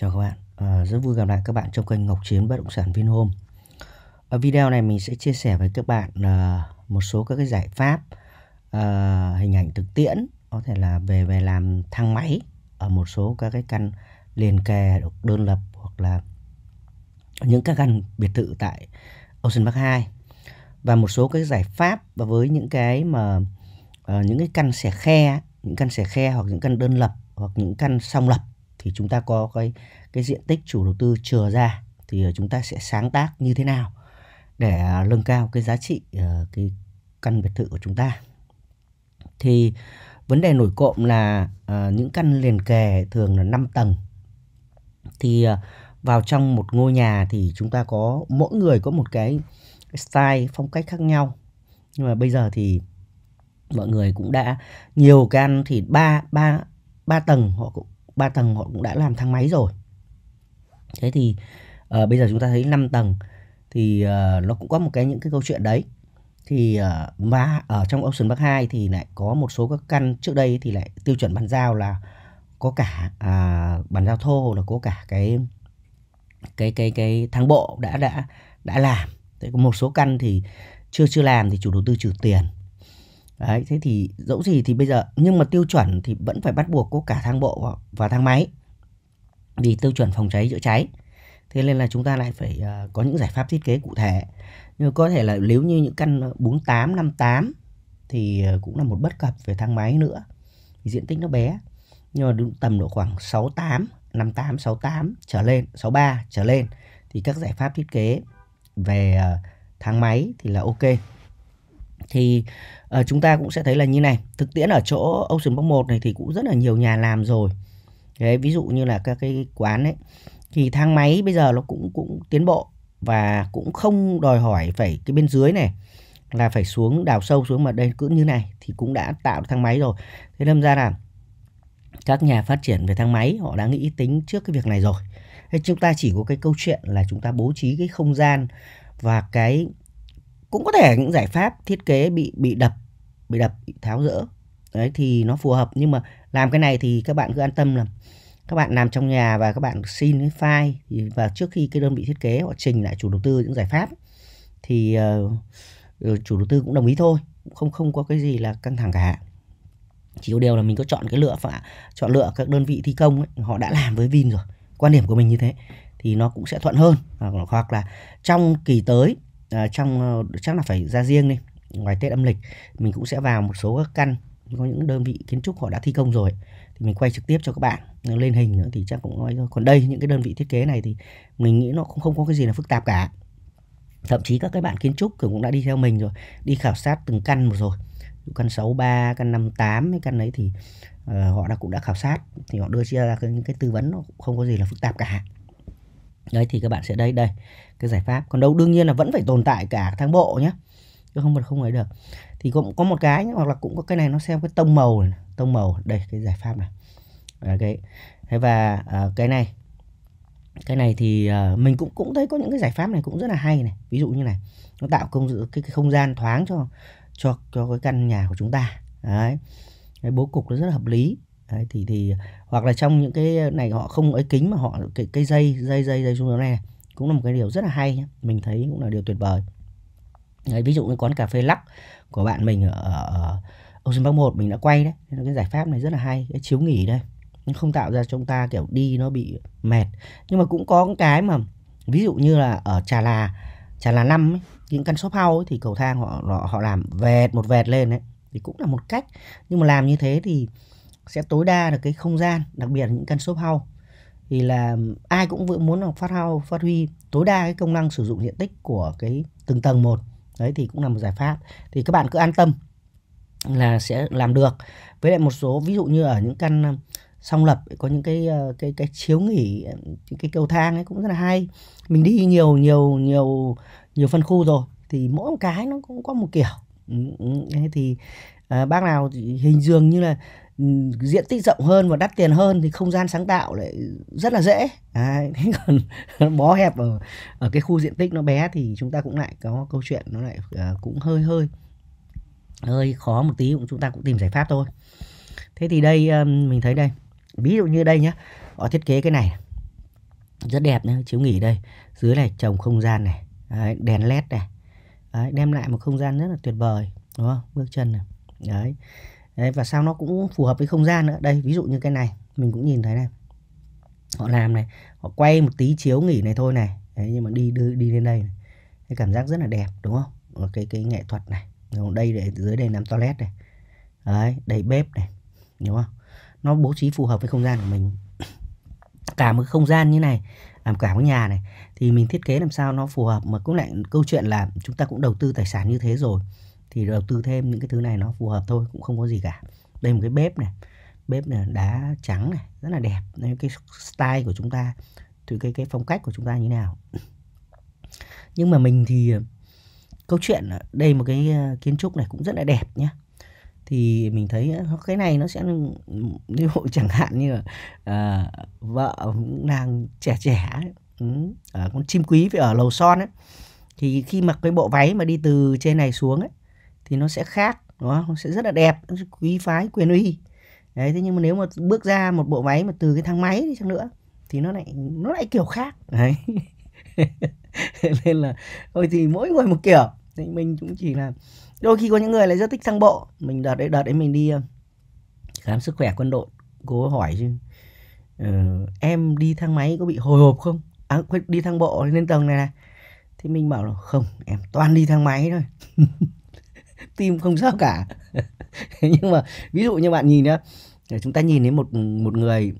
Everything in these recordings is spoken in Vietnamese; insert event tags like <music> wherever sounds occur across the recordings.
Chào các bạn, à, rất vui gặp lại các bạn trong kênh Ngọc Chiến Bất Động Sản Vinhome Ở video này mình sẽ chia sẻ với các bạn à, một số các cái giải pháp à, hình ảnh thực tiễn có thể là về về làm thang máy ở một số các cái căn liền kề đơn lập hoặc là những các căn biệt thự tại Ocean Park 2 và một số cái giải pháp và với những cái mà à, những cái căn xẻ khe những căn xẻ khe hoặc những căn đơn lập hoặc những căn song lập thì chúng ta có cái cái diện tích chủ đầu tư chừa ra thì ờ, chúng ta sẽ sáng tác như thế nào để ờ, nâng cao cái giá trị ờ, cái căn biệt thự của chúng ta thì vấn đề nổi cộng là uh, những căn liền kề thường là 5 tầng thì uh, vào trong một ngôi nhà thì chúng ta có mỗi người có một cái style phong cách khác nhau nhưng mà bây giờ thì mọi người cũng đã nhiều căn thì ba ba ba tầng họ cũng 3 tầng họ cũng đã làm thang máy rồi thế thì uh, bây giờ chúng ta thấy 5 tầng thì uh, nó cũng có một cái những cái câu chuyện đấy thì uh, ờ, và ở trong Ocean Park 2 thì lại có một số các căn trước đây thì lại tiêu chuẩn bàn giao là có cả à, bàn giao thô là có cả cái cái cái cái thang bộ đã đã đã làm thế có một số căn thì chưa chưa làm thì chủ đầu tư trừ tiền Đấy, thế thì dẫu gì thì bây giờ nhưng mà tiêu chuẩn thì vẫn phải bắt buộc có cả thang bộ và thang máy vì tiêu chuẩn phòng cháy chữa cháy thế nên là chúng ta lại phải uh, có những giải pháp thiết kế cụ thể nhưng có thể là nếu như những căn 48 58 thì à, cũng là một bất cập về thang máy nữa thì diện tích nó bé nhưng mà đúng tầm độ khoảng 68 58 68 trở lên 63 trở lên thì các giải pháp thiết kế về à, thang máy thì là ok thì uh, chúng ta cũng sẽ thấy là như này thực tiễn ở chỗ Ocean Park 1 này thì cũng rất là nhiều nhà làm rồi Đấy, ví dụ như là các cái quán ấy thì thang máy bây giờ nó cũng cũng tiến bộ và cũng không đòi hỏi phải cái bên dưới này là phải xuống đào sâu xuống mà đây cứ như này thì cũng đã tạo thang máy rồi thế nên ra là các nhà phát triển về thang máy họ đã nghĩ tính trước cái việc này rồi thế chúng ta chỉ có cái câu chuyện là chúng ta bố trí cái không gian và cái cũng có thể những giải pháp thiết kế bị bị đập bị đập bị tháo rỡ đấy thì nó phù hợp nhưng mà làm cái này thì các bạn cứ an tâm là các bạn làm trong nhà và các bạn xin cái file và trước khi cái đơn vị thiết kế họ trình lại chủ đầu tư những giải pháp thì uh, chủ đầu tư cũng đồng ý thôi không không có cái gì là căng thẳng cả chỉ có điều là mình có chọn cái lựa và chọn lựa các đơn vị thi công ấy, họ đã làm với Vin rồi quan điểm của mình như thế thì nó cũng sẽ thuận hơn hoặc là trong kỳ tới à, trong ờ, chắc là phải ra riêng đi ngoài Tết âm lịch mình cũng sẽ vào một số các căn có những đơn vị kiến trúc họ đã thi công rồi thì mình quay trực tiếp cho các bạn lên hình nữa thì chắc cũng nói thôi còn đây những cái đơn vị thiết kế này thì mình nghĩ nó cũng không có cái gì là phức tạp cả thậm chí các cái bạn kiến trúc cũng đã đi theo mình rồi đi khảo sát từng căn một rồi căn 63, căn 58 cái căn đấy thì uh, họ đã cũng đã khảo sát thì họ đưa ra cái, cái tư vấn nó không có gì là phức tạp cả đấy thì các bạn sẽ đây đây cái giải pháp còn đâu đương nhiên là vẫn phải tồn tại cả thang bộ nhé chứ không không ấy được thì cũng có một cái hoặc là cũng có cái này nó xem cái tông màu này, tông màu đây cái giải pháp này à, cái và à, cái này cái này thì à, mình cũng cũng thấy có những cái giải pháp này cũng rất là hay này ví dụ như này nó tạo công cái, cái không gian thoáng cho cho cho cái căn nhà của chúng ta đấy cái bố cục nó rất là hợp lý đấy, thì thì hoặc là trong những cái này họ không ấy kính mà họ cái cái dây dây dây dây xuống này, này cũng là một cái điều rất là hay mình thấy cũng là điều tuyệt vời đấy, ví dụ như quán cà phê lắc của bạn mình ở Ocean Park 1 mình đã quay đấy nên cái giải pháp này rất là hay cái chiếu nghỉ đây nó không tạo ra chúng ta kiểu đi nó bị mệt nhưng mà cũng có cái mà ví dụ như là ở Trà Là Trà Là năm những căn shop house ấy, thì cầu thang họ, họ họ làm vẹt một vẹt lên đấy thì cũng là một cách nhưng mà làm như thế thì sẽ tối đa được cái không gian đặc biệt là những căn shop house thì là ai cũng muốn là phát hao phát huy tối đa cái công năng sử dụng diện tích của cái từng tầng một đấy thì cũng là một giải pháp thì các bạn cứ an tâm là sẽ làm được với lại một số ví dụ như ở những căn ờ, song lập có những cái ờ, cái cái chiếu nghỉ những cái cầu thang ấy cũng rất là hay mình đi nhiều nhiều nhiều nhiều phân khu rồi thì mỗi một cái nó cũng có một kiểu ừ, ừ, thì ờ, bác nào thì hình dường như là diện tích rộng hơn và đắt tiền hơn thì không gian sáng tạo lại rất là dễ Đấy, thế <laughs> còn bó hẹp ở ở cái khu diện tích nó bé thì chúng ta cũng lại có câu chuyện nó lại uh, cũng hơi hơi hơi khó một tí cũng chúng ta cũng tìm giải pháp thôi thế thì đây um, mình thấy đây ví dụ như đây nhá họ thiết kế cái này rất đẹp nhá chiếu nghỉ đây dưới này trồng không gian này Đấy, đèn led này Đấy, đem lại một không gian rất là tuyệt vời đúng không bước chân này Đấy Đấy, và sao nó cũng phù hợp với không gian nữa đây ví dụ như cái này mình cũng nhìn thấy này họ làm này họ quay một tí chiếu nghỉ này thôi này đấy, nhưng mà đi đi, đi lên đây này. cái cảm giác rất là đẹp đúng không cái cái nghệ thuật này rồi đây để dưới đây làm toilet này đấy đầy bếp này đúng không nó bố trí phù hợp với không gian của mình <coughs> cả một không gian như này làm cả một nhà này thì mình thiết kế làm sao nó phù hợp mà cũng lại câu chuyện là chúng ta cũng đầu tư tài sản như thế rồi thì đầu tư thêm những cái thứ này nó phù hợp thôi cũng không có gì cả đây một cái bếp này bếp này đá trắng này rất là đẹp nên cái style của chúng ta thì cái cái phong cách của chúng ta như nào <clears throat> nhưng mà mình thì ờ, câu chuyện đây một cái ờ, kiến trúc này cũng rất là đẹp nhé thì mình thấy ờ, cái này nó sẽ ví ừ, dụ <laughs> chẳng hạn như là à, vợ nàng trẻ trẻ ừ, ở con chim quý phải ở lầu son ấy thì khi mặc cái bộ váy mà đi từ trên này xuống ấy thì nó sẽ khác đúng không? nó sẽ rất là đẹp quý phái quyền uy đấy thế nhưng mà nếu mà bước ra một bộ máy mà từ cái thang máy đi chăng nữa thì nó lại nó lại kiểu khác đấy <laughs> nên là thôi thì mỗi người một kiểu thì mình cũng chỉ là đôi khi có những người lại rất thích sang bộ mình đợt đấy đợt đấy mình đi ờ, khám sức khỏe quân đội cô hỏi chứ ừ, em đi thang máy có bị hồi hộp không à, đi thang bộ lên tầng này này thì mình bảo là không em toàn đi thang máy thôi <laughs> tim không sao cả <laughs> nhưng mà ví dụ như bạn nhìn nhá chúng ta nhìn thấy một một người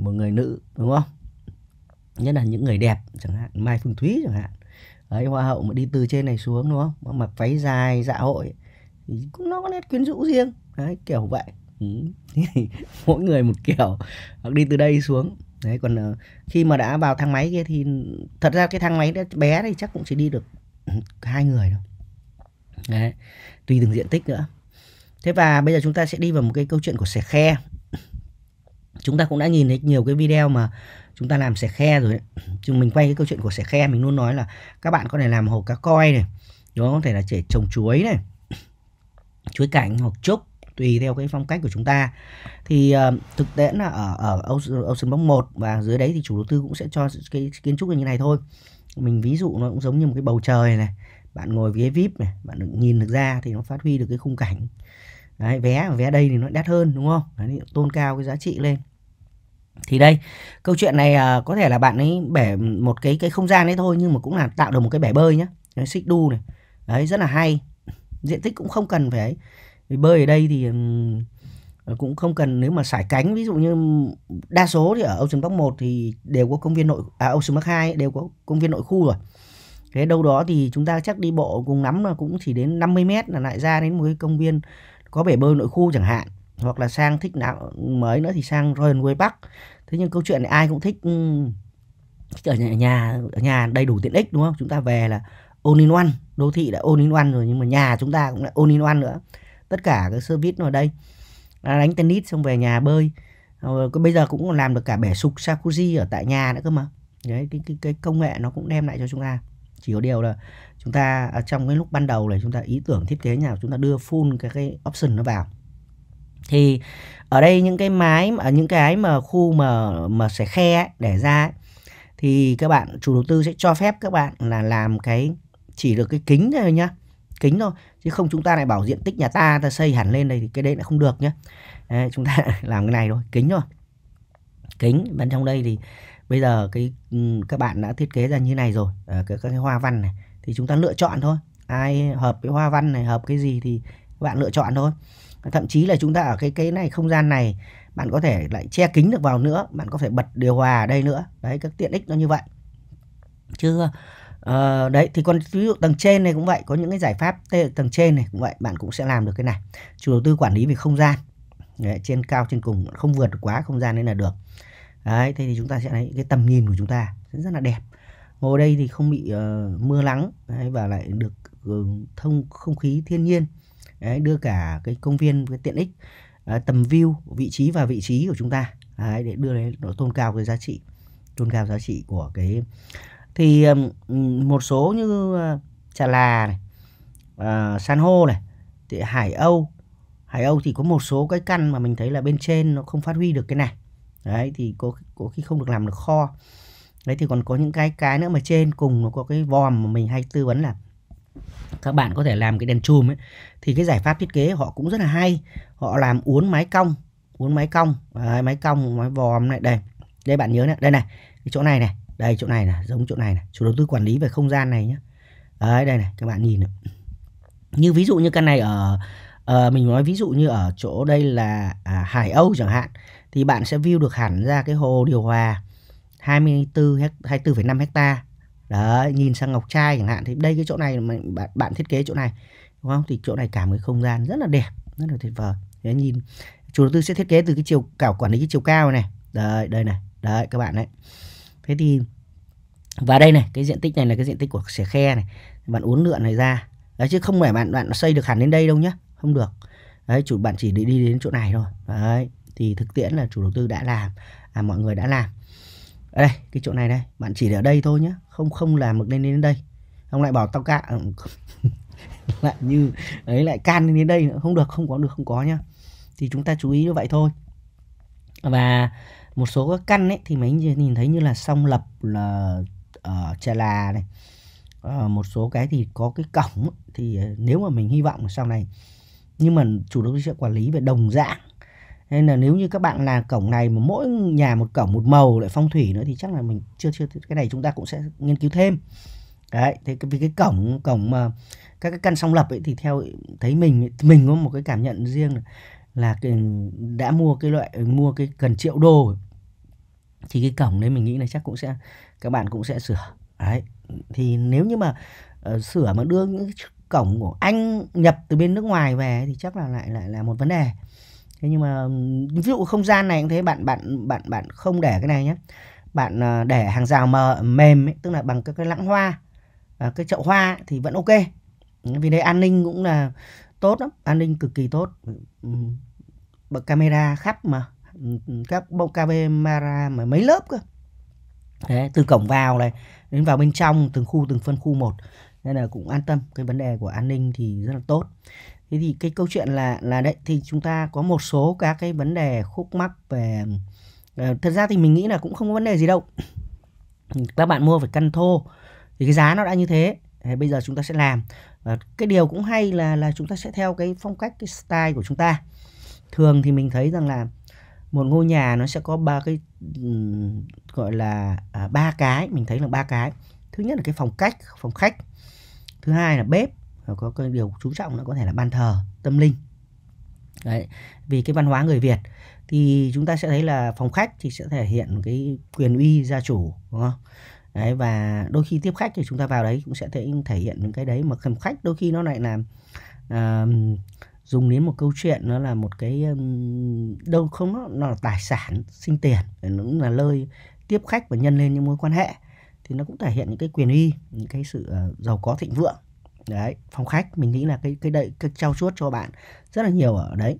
một người nữ đúng không nhất là những người đẹp chẳng hạn mai phương thúy chẳng hạn ấy hoa hậu mà đi từ trên này xuống đúng không mặc váy dài dạ hội thì cũng nó có nét quyến rũ riêng đấy kiểu vậy ừ. <laughs> mỗi người một kiểu hoặc đi từ đây xuống đấy còn ờ, khi mà đã vào thang máy kia thì thật ra cái thang máy bé thì chắc cũng chỉ đi được hai người thôi Đấy. tùy từng diện tích nữa thế và bây giờ chúng ta sẽ đi vào một cái câu chuyện của sẻ khe chúng ta cũng đã nhìn thấy nhiều cái video mà chúng ta làm sẻ khe rồi đấy. chúng mình quay cái câu chuyện của sẻ khe mình luôn nói là các bạn có thể làm hồ cá coi này nó có thể là chỉ trồng chuối này chuối cảnh hoặc trúc tùy theo cái phong cách của chúng ta thì uh, thực tế là ở ở Ocean Box 1 và dưới đấy thì chủ đầu tư cũng sẽ cho cái kiến trúc như này thôi mình ví dụ nó cũng giống như một cái bầu trời này bạn ngồi ghế vip này bạn được nhìn được ra thì nó phát huy được cái khung cảnh đấy, vé vé đây thì nó đắt hơn đúng không đấy, tôn cao cái giá trị lên thì đây câu chuyện này à, có thể là bạn ấy bể một cái cái không gian đấy thôi nhưng mà cũng là tạo được một cái bể bơi nhá đấy, xích đu này đấy rất là hay diện tích cũng không cần phải ấy. bơi ở đây thì ờ, cũng không cần nếu mà sải cánh ví dụ như đa số thì ở Ocean Park 1 thì đều có công viên nội à Ocean Park 2 đều có công viên nội khu rồi thế đâu đó thì chúng ta chắc đi bộ cùng lắm là cũng chỉ đến 50 mét là lại ra đến một cái công viên có bể bơi nội khu chẳng hạn hoặc là sang thích nào mới nữa thì sang Royal Way Park thế nhưng câu chuyện này ai cũng thích, ừ, thích ở nhà, nhà ở nhà đầy đủ tiện ích đúng không chúng ta về là all in one đô thị đã all in one rồi nhưng mà nhà chúng ta cũng lại all in one nữa tất cả cái service ở đây à, đánh tennis xong về nhà bơi rồi ờ, bây giờ cũng làm được cả bể sục jacuzzi ở tại nhà nữa cơ mà đấy cái, cái, cái công nghệ nó cũng đem lại cho chúng ta chỉ có điều là chúng ta à, trong cái lúc ban đầu này chúng ta ý tưởng thiết kế nhà chúng ta đưa full cái cái option nó vào thì ở đây những cái mái ở những cái mà khu mà mà sẽ khe ấy, để ra ấy, thì các bạn chủ đầu tư sẽ cho phép các bạn là làm cái chỉ được cái kính thôi nhá kính thôi chứ không chúng ta lại bảo diện tích nhà ta ta xây hẳn lên đây thì cái đấy lại không được nhá chúng ta <laughs> làm cái này thôi kính thôi kính bên trong đây thì bây giờ cái ừ, các bạn đã thiết kế ra như này rồi à, ờ, các, các cái hoa văn này thì chúng ta lựa chọn thôi ai hợp cái hoa văn này hợp cái gì thì các bạn lựa chọn thôi thậm chí là chúng ta ở cái cái này không gian này bạn có thể lại che kính được vào nữa bạn có thể bật điều hòa ở đây nữa đấy các tiện ích nó như vậy chưa Ờ, đấy thì còn ví dụ tầng trên này cũng vậy có những cái giải pháp tầng trên này cũng vậy bạn cũng sẽ làm được cái này chủ đầu tư quản lý về không gian đấy, trên cao trên cùng không vượt quá không gian nên là được đấy thế thì chúng ta sẽ thấy cái tầm nhìn của chúng ta rất là đẹp ngồi đây thì không bị uh, mưa nắng đấy, và lại được uh, thông không khí thiên nhiên đấy, đưa cả cái công viên cái tiện ích uh, tầm view vị trí và vị trí của chúng ta đấy, để đưa đến tôn cao cái giá trị tôn cao giá trị của cái thì um, một số như uh, trà là này uh, san hô này thì hải âu hải âu thì có một số cái căn mà mình thấy là bên trên nó không phát huy được cái này đấy thì có có khi không được làm được kho đấy thì còn có những cái cái nữa mà trên cùng nó có cái vòm mà mình hay tư vấn là các bạn có thể làm cái đèn chùm ấy thì cái giải pháp thiết kế họ cũng rất là hay họ làm uốn mái cong uốn mái cong đấy, mái cong mái vòm này đây đây bạn nhớ này đây này cái chỗ này này đây chỗ này là giống chỗ này này chủ đầu tư quản lý về không gian này nhé đấy đây này các bạn nhìn này. như ví dụ như căn này ở à, mình nói ví dụ như ở chỗ đây là à, Hải Âu chẳng hạn thì bạn sẽ view được hẳn ra cái hồ điều hòa 24 24,5 hecta đấy nhìn sang ngọc trai chẳng hạn thì đây cái chỗ này mà bạn bạn thiết kế chỗ này đúng không thì chỗ này cả một cái không gian rất là đẹp rất là tuyệt vời đấy, nhìn chủ đầu tư sẽ thiết kế từ cái chiều cả quản lý cái chiều cao này đấy đây này đấy các bạn đấy thế thì và đây này cái diện tích này là cái diện tích của xẻ khe này bạn uốn lượn này ra đấy chứ không phải bạn bạn xây được hẳn đến đây đâu nhá không được đấy chủ bạn chỉ để đi đến chỗ này thôi đấy thì thực tiễn là chủ đầu tư đã làm à mọi người đã làm ở đây cái chỗ này đây bạn chỉ để ở đây thôi nhé không không làm được lên đến đây ông lại bảo tao cả <laughs> lại như ấy lại can đến đây nữa không được không có được không có nhá thì chúng ta chú ý như vậy thôi và một số các căn ấy thì mình nhìn thấy như là song lập là ở Trà Là này à, một số cái thì có cái cổng thì ờ, nếu mà mình hy vọng sau này nhưng mà chủ đầu tư sẽ quản lý về đồng dạng nên là nếu như các bạn là cổng này mà mỗi nhà một cổng một màu lại phong thủy nữa thì chắc là mình chưa chưa cái này chúng ta cũng sẽ nghiên cứu thêm đấy thế vì cái cổng cổng mà các cái căn song lập ấy thì theo thấy mình mình có một cái cảm nhận riêng là cái, đã mua cái loại mua cái gần triệu đô thì cái cổng đấy mình nghĩ là chắc cũng sẽ các bạn cũng sẽ sửa đấy thì nếu như mà uh, sửa mà đưa những cổng của anh nhập từ bên nước ngoài về thì chắc là lại lại là một vấn đề thế nhưng mà ví dụ không gian này cũng thế bạn bạn bạn bạn không để cái này nhé bạn ờ, để hàng rào mờ, mềm ấy, tức là bằng cái cái lãng hoa à, cái chậu hoa thì vẫn ok vì đây an ninh cũng là tốt lắm an ninh cực kỳ tốt bậc camera khắp mà các bộ camera mà mấy lớp cơ Đấy, từ cổng vào này đến vào bên trong từng khu từng phân khu một nên là cũng an tâm cái vấn đề của an ninh thì rất là tốt thế thì cái câu chuyện là là đấy thì chúng ta có một số các cái vấn đề khúc mắc về ờ, thật ra thì mình nghĩ là cũng không có vấn đề gì đâu các bạn mua phải căn thô thì cái giá nó đã như thế thì bây giờ chúng ta sẽ làm và cái điều cũng hay là là chúng ta sẽ theo cái phong cách cái style của chúng ta thường thì mình thấy rằng là một ngôi nhà nó sẽ có ba cái gọi là à, ba cái mình thấy là ba cái thứ nhất là cái phòng cách phòng khách thứ hai là bếp và có cái điều chú trọng là có thể là ban thờ tâm linh đấy vì cái văn hóa người Việt thì chúng ta sẽ thấy là phòng khách thì sẽ thể hiện cái quyền uy gia chủ đúng không đấy và đôi khi tiếp khách thì chúng ta vào đấy cũng sẽ thấy thể hiện những cái đấy mà khẩm khách đôi khi nó lại là uh, dùng đến một câu chuyện nó là một cái um, đâu không nó, là tài sản sinh tiền nó cũng là nơi tiếp khách và nhân lên những mối quan hệ thì nó cũng thể hiện những cái quyền uy những cái sự ờ, giàu có thịnh vượng đấy phòng khách mình nghĩ là cái cái đậy cái trao chuốt cho bạn rất là nhiều ở đấy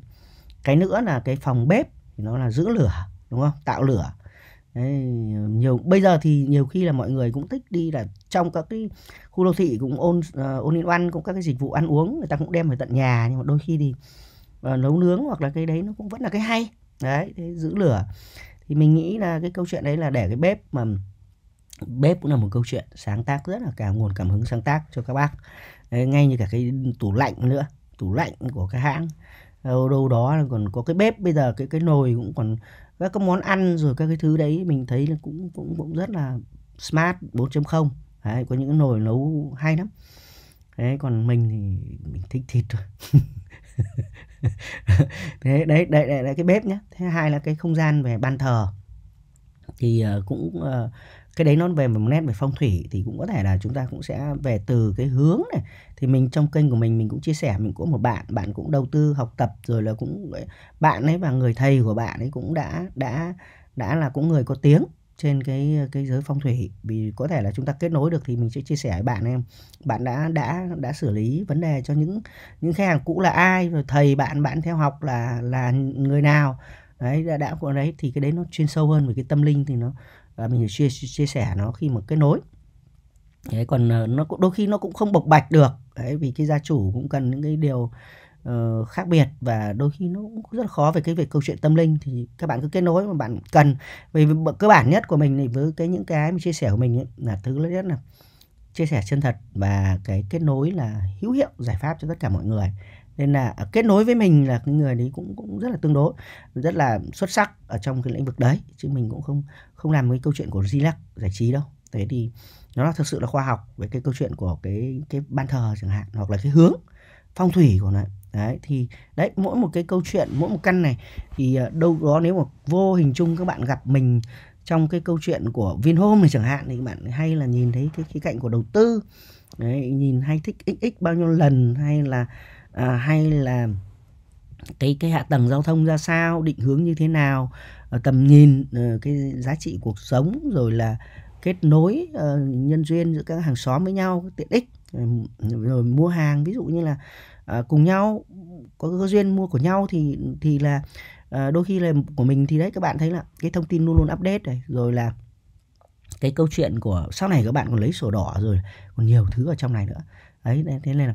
cái nữa là cái phòng bếp thì nó là giữ lửa đúng không tạo lửa Đấy, nhiều bây giờ thì nhiều khi là mọi người cũng thích đi là trong các cái khu đô thị cũng ôn ờ, ôn in ăn cũng các cái dịch vụ ăn uống người ta cũng đem về tận nhà nhưng mà đôi khi thì ờ, nấu nướng hoặc là cái đấy nó cũng vẫn là cái hay đấy giữ lửa thì mình nghĩ là cái câu chuyện đấy là để cái bếp mà bếp cũng là một câu chuyện sáng tác rất là cả nguồn cảm hứng sáng tác cho các bác ngay như cả cái tủ lạnh nữa tủ lạnh của cái hãng đâu, đâu đó còn có cái bếp bây giờ cái cái nồi cũng còn các cái món ăn rồi các cái thứ đấy mình thấy là cũng cũng cũng rất là smart 4.0 đấy, có những cái nồi nấu hay lắm đấy còn mình thì mình thích thịt thôi <laughs> đấy, đấy đấy đấy là cái bếp nhé thứ hai là cái không gian về ban thờ thì uh, cũng uh, cái đấy nó về một nét về phong thủy thì cũng có thể là chúng ta cũng sẽ về từ cái hướng này thì mình trong kênh của mình mình cũng chia sẻ mình có một bạn bạn cũng đầu tư học tập rồi là cũng bạn ấy và người thầy của bạn ấy cũng đã đã đã là cũng người có tiếng trên cái cái giới phong thủy vì có thể là chúng ta kết nối được thì mình sẽ chia sẻ với bạn em bạn đã đã đã xử lý vấn đề cho những những khách hàng cũ là ai rồi thầy bạn bạn theo học là là người nào đấy đã đã của đấy thì cái đấy nó chuyên sâu hơn về cái tâm linh thì nó và mình chia chia sẻ nó khi mà kết nối đấy còn ờ, nó cũng đôi khi nó cũng không bộc bạch được đấy vì cái gia chủ cũng cần những cái điều uh, khác biệt và đôi khi nó cũng rất khó về cái việc câu chuyện tâm linh thì các bạn cứ kết nối mà bạn cần vì cơ bản nhất của mình thì với cái những cái mình chia sẻ của mình ấy, là thứ lớn nhất là chia sẻ chân thật và cái kết nối là hữu hiệu giải pháp cho tất cả mọi người nên là à, kết nối với mình là cái người đấy cũng cũng rất là tương đối rất là xuất sắc ở trong cái lĩnh vực đấy chứ mình cũng không không làm cái câu chuyện của Zilac giải trí đâu thế thì nó là thực sự là khoa học với cái câu chuyện của cái cái ban thờ chẳng hạn hoặc là cái hướng phong thủy của nó đấy thì đấy mỗi một cái câu chuyện mỗi một căn này thì à, đâu đó nếu mà vô hình chung các bạn gặp mình trong cái câu chuyện của Vinhome này chẳng hạn thì bạn hay là nhìn thấy cái khía cạnh của đầu tư đấy, nhìn hay thích xx bao nhiêu lần hay là à, hay là cái cái hạ tầng giao thông ra sao định hướng như thế nào ờ, tầm nhìn ờ, cái giá trị cuộc sống rồi là kết nối ờ, nhân duyên giữa các hàng xóm với nhau tiện ích rồi mua hàng ví dụ như là cùng nhau có cơ duyên mua của nhau thì thì là đôi khi là của mình thì đấy các bạn thấy là cái thông tin luôn luôn update này rồi là cái câu chuyện của sau này các bạn còn lấy sổ đỏ rồi còn nhiều thứ ở trong này nữa ấy thế nên là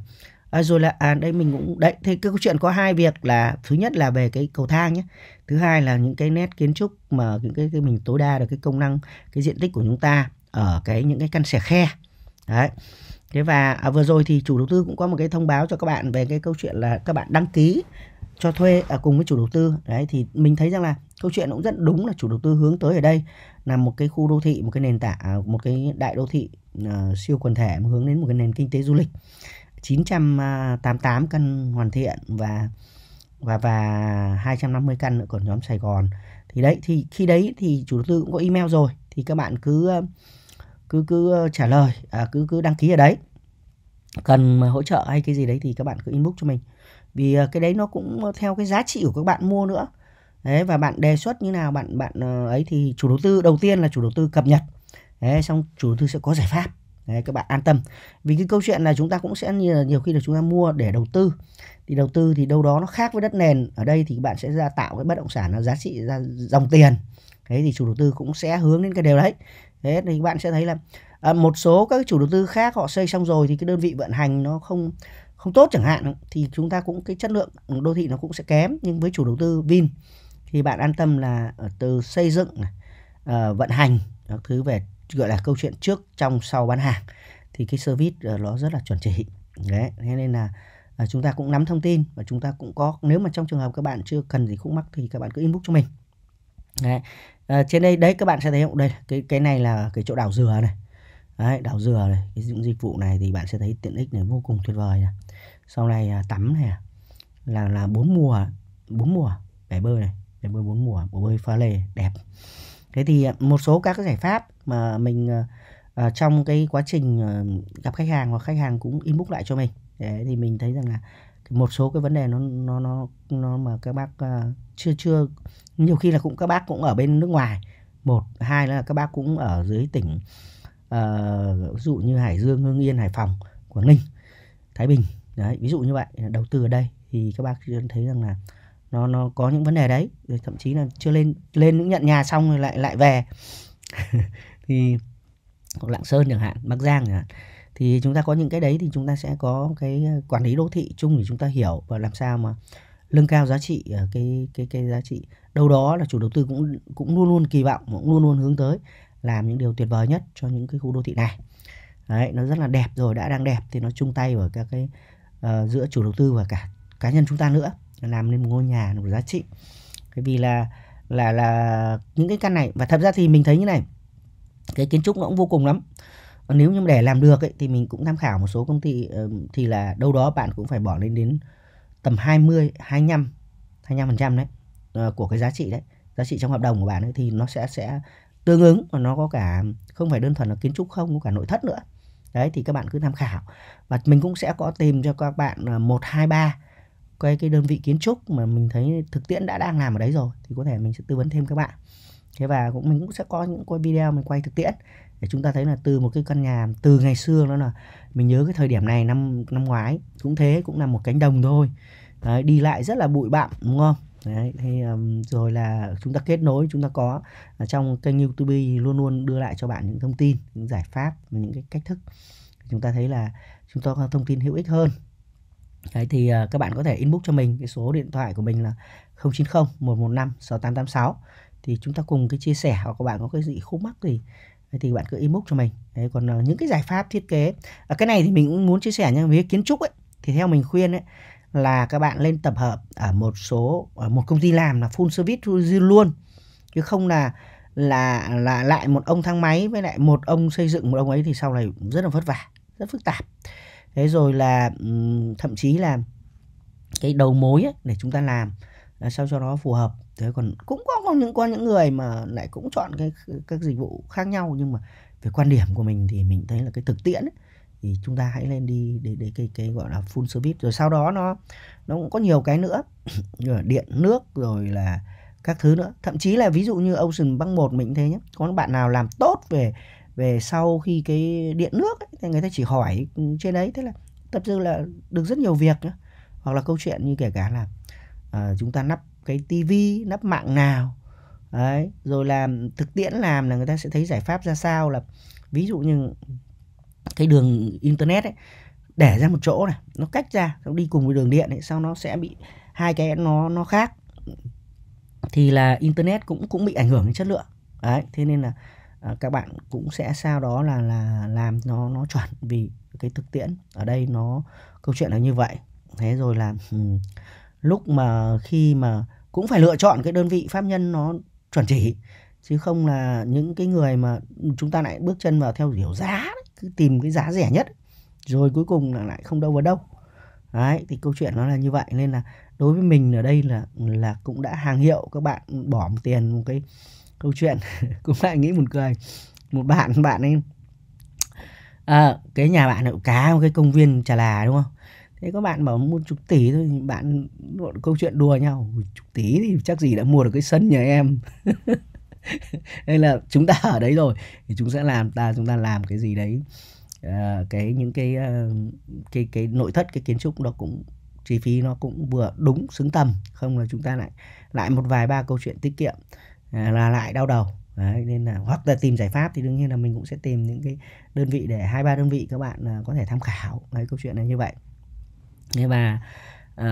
à, rồi là à đây mình cũng đấy thế cái câu chuyện có hai việc là thứ nhất là về cái cầu thang nhé thứ hai là những cái nét kiến trúc mà những cái, cái mình tối đa được cái công năng cái diện tích của chúng ta ở cái những cái căn xẻ khe đấy thế và à, vừa rồi thì chủ đầu tư cũng có một cái thông báo cho các bạn về cái câu chuyện là các bạn đăng ký cho thuê à, cùng với chủ đầu tư đấy thì mình thấy rằng là câu chuyện cũng rất đúng là chủ đầu tư hướng tới ở đây là một cái khu đô thị một cái nền tảng à, một cái đại đô thị uh, siêu quần thể hướng đến một cái nền kinh tế du lịch 988 căn hoàn thiện và và và 250 căn nữa của nhóm Sài Gòn thì đấy thì khi đấy thì chủ đầu tư cũng có email rồi thì các bạn cứ cứ cứ trả lời à, cứ cứ đăng ký ở đấy cần hỗ trợ hay cái gì đấy thì các bạn cứ inbox cho mình vì à, cái đấy nó cũng theo cái giá trị của các bạn mua nữa đấy và bạn đề xuất như nào bạn bạn ờ, ấy thì chủ đầu tư đầu tiên là chủ đầu tư cập nhật đấy xong chủ đầu tư sẽ có giải pháp Đấy, các bạn an tâm vì cái câu chuyện là chúng ta cũng sẽ như là nhiều khi là chúng ta mua để đầu tư thì đầu tư thì đâu đó nó khác với đất nền ở đây thì các bạn sẽ ra tạo cái bất động sản là giá trị ra dòng tiền thế thì chủ đầu tư cũng sẽ hướng đến cái điều đấy thế thì các bạn sẽ thấy là à, một số các chủ đầu tư khác họ xây xong rồi thì cái đơn vị vận hành nó không không tốt chẳng hạn thì chúng ta cũng cái chất lượng đô thị nó cũng sẽ kém nhưng với chủ đầu tư Vin thì bạn an tâm là từ xây dựng này, ờ, vận hành các thứ về gọi là câu chuyện trước trong sau bán hàng thì cái service ờ, nó rất là chuẩn chỉ đấy thế nên là À, chúng ta cũng nắm thông tin và chúng ta cũng có nếu mà trong trường hợp các bạn chưa cần gì khúc mắc thì các bạn cứ inbox cho mình đấy. À, trên đây đấy các bạn sẽ thấy không đây cái cái này là cái chỗ đảo dừa này đấy, đảo dừa này cái những dịch vụ này thì bạn sẽ thấy tiện ích này vô cùng tuyệt vời này sau này à, tắm này là là bốn mùa bốn mùa bể bơi này bể bơi bốn mùa bể bơi pha lê đẹp thế thì à, một số các cái giải pháp mà mình uh, trong cái quá trình uh, gặp khách hàng hoặc khách hàng cũng inbox lại cho mình đấy thì mình thấy rằng là một số cái vấn đề nó nó nó nó mà các bác uh, chưa chưa nhiều khi là cũng các bác cũng ở bên nước ngoài một hai là các bác cũng ở dưới tỉnh uh, ví dụ như Hải Dương hương Yên Hải Phòng Quảng Ninh Thái Bình đấy ví dụ như vậy đầu tư ở đây thì các bác thấy rằng là nó nó có những vấn đề đấy rồi thậm chí là chưa lên lên những nhận nhà xong rồi lại lại về <laughs> thì hoặc lạng sơn chẳng hạn bắc giang chẳng hạn thì chúng ta có những cái đấy thì chúng ta sẽ có cái ờ, quản lý đô thị chung để chúng ta hiểu và làm sao mà lưng cao giá trị ờ, cái cái cái giá trị đâu đó là chủ đầu tư cũng cũng luôn luôn kỳ vọng cũng luôn luôn hướng tới làm những điều tuyệt vời nhất cho những cái khu đô thị này đấy nó rất là đẹp rồi đã đang đẹp thì nó chung tay vào các cái uh, giữa chủ đầu tư và cả cá nhân chúng ta nữa làm nên một ngôi nhà một giá trị bởi vì là là là những cái căn này và thật ra thì mình thấy như này cái kiến trúc nó cũng vô cùng lắm nếu như để làm được ấy, thì mình cũng tham khảo một số công ty ờ, thì là đâu đó bạn cũng phải bỏ lên đến tầm 20 25 25 phần trăm đấy ờ, của cái giá trị đấy giá trị trong hợp đồng của bạn ấy thì nó sẽ sẽ tương ứng và nó có cả không phải đơn thuần là kiến trúc không có cả nội thất nữa đấy thì các bạn cứ tham khảo và mình cũng sẽ có tìm cho các bạn ờ, một hai ba cái cái đơn vị kiến trúc mà mình thấy thực tiễn đã đang làm ở đấy rồi thì có thể mình sẽ tư vấn thêm các bạn thế và cũng mình cũng sẽ có những quay video mình quay thực tiễn để chúng ta thấy là từ một cái căn nhà từ ngày xưa đó là mình nhớ cái thời điểm này năm năm ngoái cũng thế cũng là một cánh đồng thôi Đấy, đi lại rất là bụi bặm đúng không Đấy, thì um, rồi là chúng ta kết nối chúng ta có à, trong kênh youtube luôn luôn đưa lại cho bạn những thông tin những giải pháp và những cái cách thức chúng ta thấy là chúng ta có thông tin hữu ích hơn Đấy, thì uh, các bạn có thể inbox cho mình cái số điện thoại của mình là 090 115 6886 thì chúng ta cùng cái chia sẻ hoặc các bạn có cái gì khúc mắc thì thì bạn cứ inbox cho mình đấy còn ờ, những cái giải pháp thiết kế à, cái này thì mình cũng muốn chia sẻ nhưng với kiến trúc ấy thì theo mình khuyên ấy là các bạn lên tập hợp ở một số ở một công ty làm là full service luôn chứ không là là là lại một ông thang máy với lại một ông xây dựng một ông ấy thì sau này rất là vất vả rất phức tạp thế rồi là thậm chí là cái đầu mối ấy, để chúng ta làm là ờ, sao cho nó phù hợp thế còn cũng có, có những có những người mà lại cũng chọn cái các dịch vụ khác nhau nhưng mà về quan điểm của mình thì mình thấy là cái thực tiễn ấy, thì chúng ta hãy lên đi để để cái cái gọi là full service rồi sau đó nó nó cũng có nhiều cái nữa như <coughs> là điện nước rồi là các thứ nữa thậm chí là ví dụ như Ocean băng một mình thế nhé có bạn nào làm tốt về về sau khi cái điện nước ấy, thì người ta chỉ hỏi trên đấy thế là tập dư là được rất nhiều việc nữa. hoặc là câu chuyện như kể cả là uh, chúng ta nắp cái tivi nắp mạng nào đấy rồi làm thực tiễn làm là người ta sẽ thấy giải pháp ra sao là ví dụ như cái đường internet ấy để ra một chỗ này nó cách ra nó đi cùng với đường điện ấy sau nó sẽ bị hai cái nó nó khác thì là internet cũng cũng bị ảnh hưởng đến chất lượng đấy thế nên là à, các bạn cũng sẽ sau đó là là làm nó nó chuẩn vì cái thực tiễn ở đây nó câu chuyện là như vậy thế rồi là lúc mà khi mà cũng phải lựa chọn cái đơn vị pháp nhân nó chuẩn chỉ chứ không là những cái người mà chúng ta lại bước chân vào theo kiểu giá cứ tìm cái giá rẻ nhất rồi cuối cùng là lại không đâu vào đâu đấy thì câu chuyện nó là như vậy nên là đối với mình ở đây là là cũng đã hàng hiệu các bạn bỏ một tiền một cái câu chuyện <laughs> cũng lại nghĩ một cười một bạn bạn ấy à, cái nhà bạn cũng cá một cái công viên trà là đúng không thế các bạn bảo mua chục tỷ thôi bạn bọn câu chuyện đùa nhau chục tỷ thì chắc gì đã mua được cái sân nhà em <laughs> nên là chúng ta ở đấy rồi thì chúng sẽ làm ta chúng ta làm cái gì đấy à, cái những cái ờ, cái cái nội thất cái kiến trúc nó cũng chi phí nó cũng vừa đúng xứng tầm không là chúng ta lại lại một vài ba câu chuyện tiết kiệm à, là lại đau đầu Đấy, nên là hoặc là tìm giải pháp thì đương nhiên là mình cũng sẽ tìm những cái đơn vị để hai ba đơn vị các bạn có thể tham khảo Đấy, câu chuyện này như vậy và à,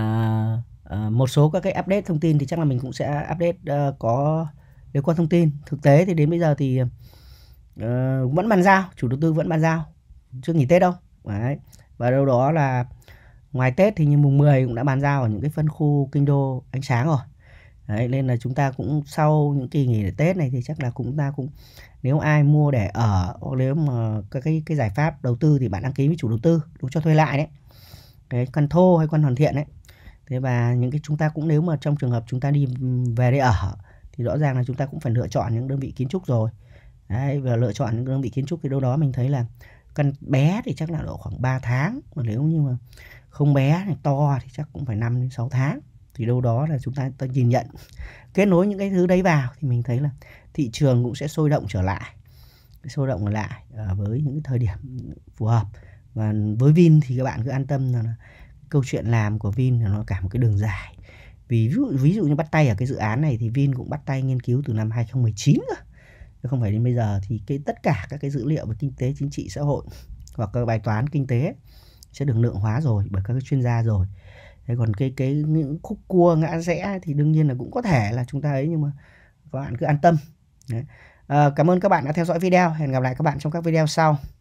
à, một số các cái update thông tin thì chắc là mình cũng sẽ update uh, có liên quan thông tin thực tế thì đến bây giờ thì uh, vẫn bàn giao chủ đầu tư vẫn bàn giao chưa nghỉ tết đâu Đấy. và đâu đó là ngoài tết thì như mùng 10 cũng đã bàn giao ở những cái phân khu kinh đô ánh sáng rồi Đấy, nên là chúng ta cũng sau những kỳ nghỉ Tết này thì chắc là cũng ta cũng nếu ai mua để ở hoặc nếu mà các cái cái giải pháp đầu tư thì bạn đăng ký với chủ đầu tư đúng cho thuê lại đấy cái căn thô hay căn hoàn thiện ấy thế và những cái chúng ta cũng nếu mà trong trường hợp chúng ta đi về đây ở thì rõ ràng là chúng ta cũng phải lựa chọn những đơn vị kiến trúc rồi Đấy, và lựa chọn những đơn vị kiến trúc thì đâu đó mình thấy là căn bé thì chắc là độ khoảng 3 tháng mà nếu như mà không bé thì to thì chắc cũng phải 5 đến 6 tháng thì đâu đó là chúng ta ta nhìn nhận kết nối những cái thứ đấy vào thì mình thấy là thị trường cũng sẽ sôi động trở lại sôi động trở lại ờ, với những thời điểm phù hợp và với Vin thì các bạn cứ an tâm là câu chuyện làm của Vin là nó cả một cái đường dài vì ví dụ, ví dụ như bắt tay ở cái dự án này thì Vin cũng bắt tay nghiên cứu từ năm 2019 cơ chứ không phải đến bây giờ thì cái tất cả các cái dữ liệu về kinh tế chính trị xã hội hoặc các bài toán kinh tế sẽ được lượng hóa rồi bởi các chuyên gia rồi thế còn cái cái những khúc cua ngã rẽ thì đương nhiên là cũng có thể là chúng ta ấy nhưng mà các bạn cứ an tâm Đấy. À, cảm ơn các bạn đã theo dõi video hẹn gặp lại các bạn trong các video sau